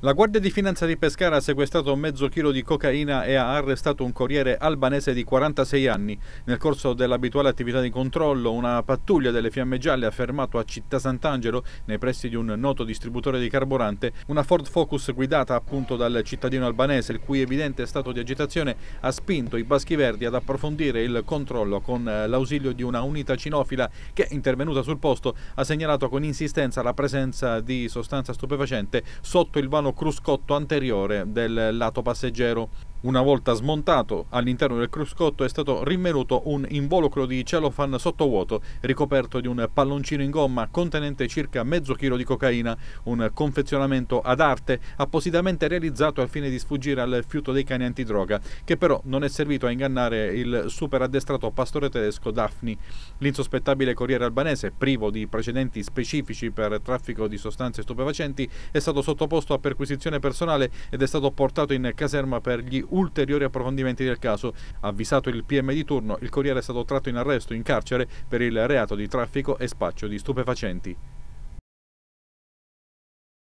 La Guardia di Finanza di Pescara ha sequestrato mezzo chilo di cocaina e ha arrestato un corriere albanese di 46 anni. Nel corso dell'abituale attività di controllo, una pattuglia delle Fiamme Gialle ha fermato a Città Sant'Angelo, nei pressi di un noto distributore di carburante, una Ford Focus guidata appunto dal cittadino albanese, il cui evidente stato di agitazione ha spinto i Baschi Verdi ad approfondire il controllo con eh, l'ausilio di una unità cinofila che, intervenuta sul posto, ha segnalato con insistenza la presenza di sostanza stupefacente sotto il vano piano cruscotto anteriore del lato passeggero una volta smontato, all'interno del cruscotto è stato rinvenuto un involucro di celofan sottovuoto ricoperto di un palloncino in gomma contenente circa mezzo chilo di cocaina, un confezionamento ad arte appositamente realizzato al fine di sfuggire al fiuto dei cani antidroga, che però non è servito a ingannare il super addestrato pastore tedesco Daphne. L'insospettabile corriere albanese, privo di precedenti specifici per traffico di sostanze stupefacenti, è stato sottoposto a perquisizione personale ed è stato portato in caserma per gli ulteriori approfondimenti del caso. Avvisato il PM di turno, il Corriere è stato tratto in arresto in carcere per il reato di traffico e spaccio di stupefacenti.